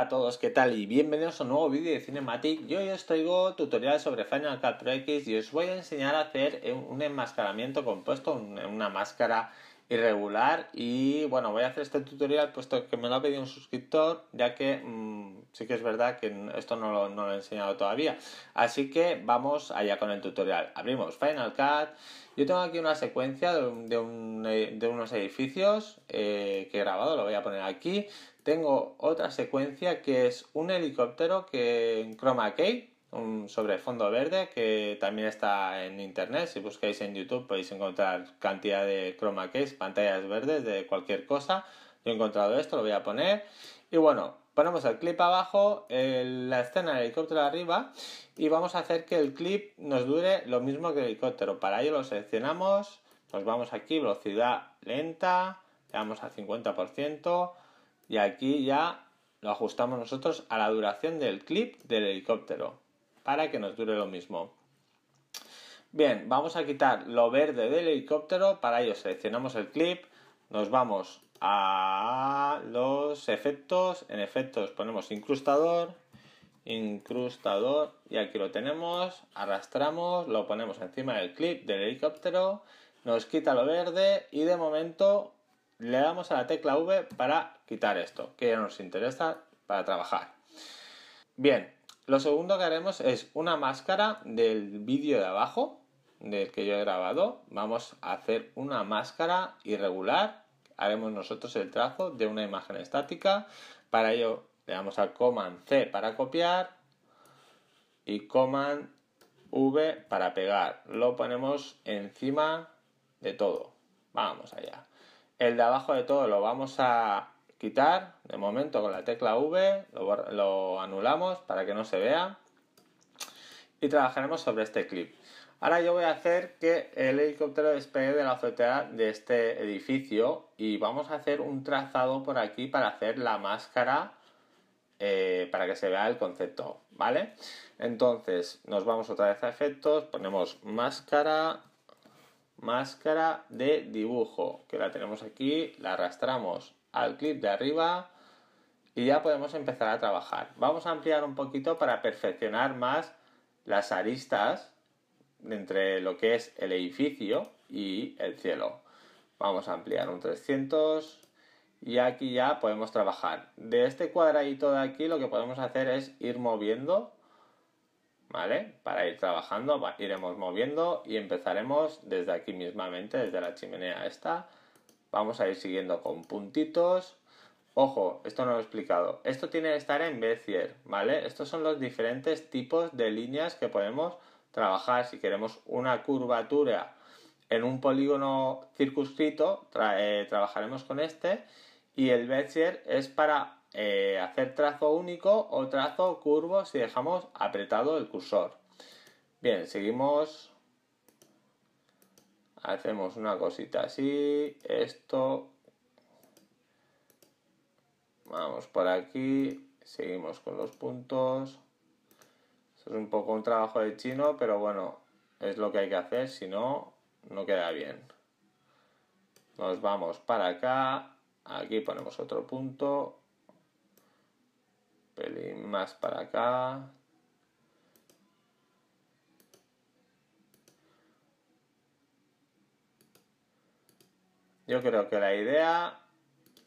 a todos, ¿qué tal? Y bienvenidos a un nuevo vídeo de Cinematic. Yo hoy os traigo tutorial sobre Final Cut Pro X y os voy a enseñar a hacer un enmascaramiento compuesto, en una máscara irregular y bueno, voy a hacer este tutorial puesto que me lo ha pedido un suscriptor ya que mm, sí que es verdad que esto no lo, he enseñado todavía. Así que vamos allá con el tutorial. Abrimos Final Cut. Yo tengo aquí una secuencia de, unos edificios eh, que he grabado, lo voy a poner aquí tengo otra secuencia que es un helicóptero que en chroma key, un sobre fondo verde que también está en internet. Si buscáis en YouTube podéis encontrar cantidad de chroma keys, pantallas verdes de cualquier cosa. Yo he encontrado esto, lo voy a poner. Y bueno, ponemos el clip abajo, la escena del helicóptero arriba y vamos a hacer que el clip nos dure lo mismo que el helicóptero. Para ello lo seleccionamos, nos vamos aquí, velocidad lenta, le damos a 50%. Y aquí ya lo ajustamos nosotros a la duración del clip del helicóptero para que nos dure lo mismo. Bien, vamos a quitar lo verde del helicóptero. Para ello seleccionamos el clip, nos vamos a los efectos. En efectos ponemos incrustador, incrustador y aquí lo tenemos. Arrastramos, lo ponemos encima del clip del helicóptero, nos quita lo verde y de momento le damos a la tecla V para quitar esto, que ya nos interesa para trabajar. Bien, lo segundo que haremos es una máscara del vídeo de abajo, del que yo he grabado. Vamos a hacer una máscara irregular. Haremos nosotros el trazo de una imagen estática. Para ello le damos al Command C para copiar y Command V para pegar. Lo ponemos encima de todo. Vamos allá. El de abajo de todo lo vamos a quitar de momento con la tecla V, lo, anulamos para que no se vea y trabajaremos sobre este clip. Ahora yo voy a hacer que el helicóptero despegue de la azotea de este edificio y vamos a hacer un trazado por aquí para hacer la máscara eh, para que se vea el concepto, ¿vale? Entonces nos vamos otra vez a efectos, ponemos máscara máscara de dibujo, que la tenemos aquí, la arrastramos al clip de arriba y ya podemos empezar a trabajar. Vamos a ampliar un poquito para perfeccionar más las aristas entre lo que es el edificio y el cielo. Vamos a ampliar un 300 y aquí ya podemos trabajar. De este cuadradito de aquí lo que podemos hacer es ir moviendo ¿vale? Para ir trabajando, iremos moviendo y empezaremos desde aquí mismamente, desde la chimenea esta. Vamos a ir siguiendo con puntitos. Ojo, esto no lo he explicado. Esto tiene que estar en Bezier, ¿vale? Estos son los diferentes tipos de líneas que podemos trabajar. Si queremos una curvatura en un polígono circunscrito, eh, trabajaremos con este. Y el Bezier es para eh, hacer trazo único o trazo curvo si dejamos apretado el cursor. Bien, seguimos. Hacemos una cosita así. Esto. Vamos por aquí. Seguimos con los puntos. es un poco un trabajo de chino, pero bueno, es lo que hay que hacer, si no, no queda bien. Nos vamos para acá. Aquí ponemos otro punto pelín más para acá. Yo creo que la idea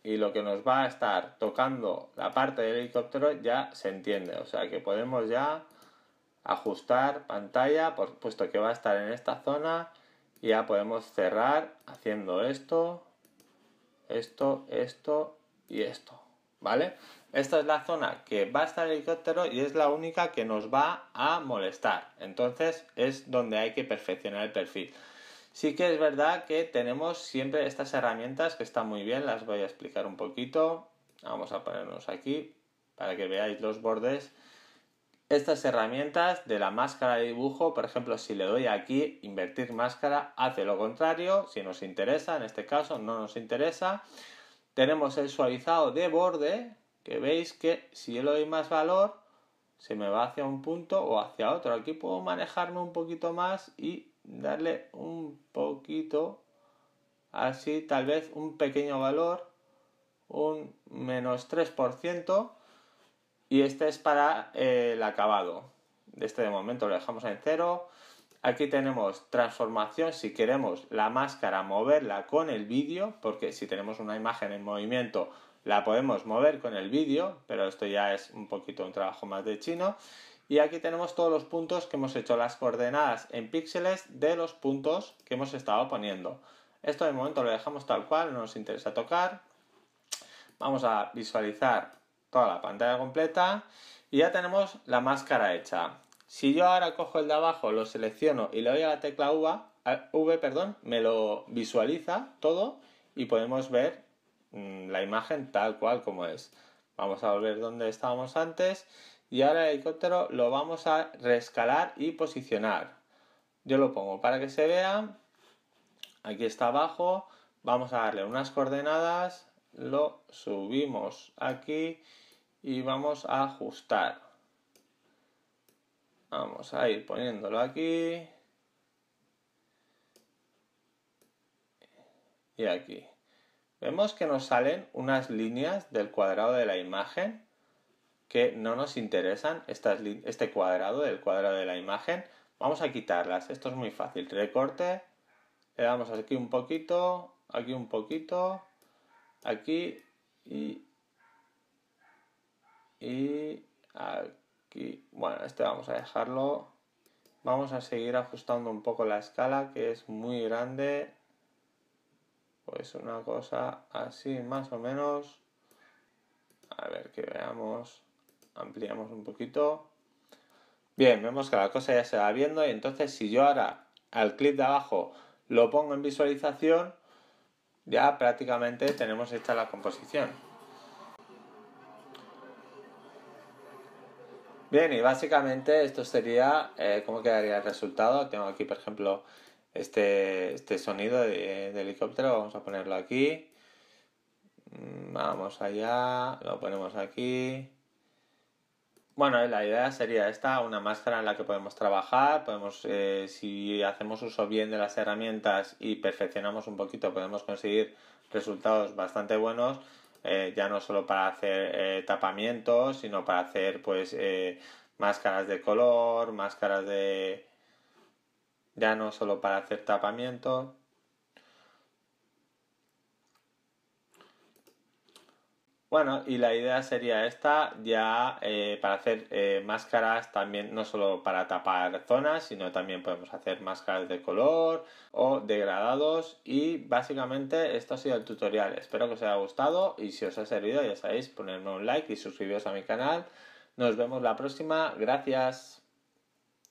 y lo que nos va a estar tocando la parte del helicóptero ya se entiende. O sea que podemos ya ajustar pantalla, puesto que va a estar en esta zona. Y ya podemos cerrar haciendo esto, esto, esto y esto. ¿vale? Esta es la zona que va a estar el helicóptero y es la única que nos va a molestar. Entonces es donde hay que perfeccionar el perfil. Sí que es verdad que tenemos siempre estas herramientas que están muy bien, las voy a explicar un poquito. Vamos a ponernos aquí para que veáis los bordes. Estas herramientas de la máscara de dibujo, por ejemplo, si le doy aquí invertir máscara, hace lo contrario, si nos interesa, en este caso no nos interesa. Tenemos el suavizado de borde, que veis que si yo le doy más valor, se me va hacia un punto o hacia otro. Aquí puedo manejarme un poquito más y darle un poquito, así tal vez un pequeño valor, un menos 3%. Y este es para eh, el acabado. De este momento lo dejamos en cero. Aquí tenemos transformación si queremos la máscara moverla con el vídeo, porque si tenemos una imagen en movimiento la podemos mover con el vídeo, pero esto ya es un poquito un trabajo más de chino. Y aquí tenemos todos los puntos que hemos hecho, las coordenadas en píxeles de los puntos que hemos estado poniendo. Esto de momento lo dejamos tal cual, no nos interesa tocar. Vamos a visualizar toda la pantalla completa y ya tenemos la máscara hecha. Si yo ahora cojo el de abajo, lo selecciono y le doy a la tecla V, v perdón, me lo visualiza todo y podemos ver mm, la imagen tal cual como es. Vamos a volver donde estábamos antes y ahora el helicóptero lo vamos a rescalar y posicionar. Yo lo pongo para que se vea. Aquí está abajo. Vamos a darle unas coordenadas. Lo subimos aquí y vamos a ajustar. Vamos a ir poniéndolo aquí. Y aquí. Vemos que nos salen unas líneas del cuadrado de la imagen que no nos interesan. este cuadrado del cuadrado de la imagen. Vamos a quitarlas. Esto es muy fácil. Recorte. Le damos aquí un poquito. Aquí un poquito. Aquí. Y. Y. Aquí y bueno, este vamos a dejarlo. Vamos a seguir ajustando un poco la escala, que es muy grande. Pues una cosa así, más o menos. A ver, que veamos. Ampliamos un poquito. Bien, vemos que la cosa ya se va viendo y entonces si yo ahora al clip de abajo lo pongo en visualización, ya prácticamente tenemos hecha la composición. Bien, y básicamente esto sería eh, cómo quedaría el resultado. Tengo aquí, por ejemplo, este, este sonido de, helicóptero. Vamos a ponerlo aquí. Mm, vamos allá. Lo ponemos aquí. Bueno, la idea sería esta, una máscara en la que podemos trabajar, podemos, eh, si hacemos uso bien de las herramientas y perfeccionamos un poquito, podemos conseguir resultados bastante buenos eh, ya no solo para hacer eh, tapamientos, sino para hacer pues eh, máscaras de color, máscaras de... ya no solo para hacer tapamientos, Bueno, y la idea sería esta ya eh, para hacer eh, máscaras también, no solo para tapar zonas, sino también podemos hacer máscaras de color o degradados. Y básicamente esto ha sido el tutorial. Espero que os haya gustado y si os ha servido, ya sabéis, ponerme un like y suscribiros a mi canal. Nos vemos la próxima. Gracias.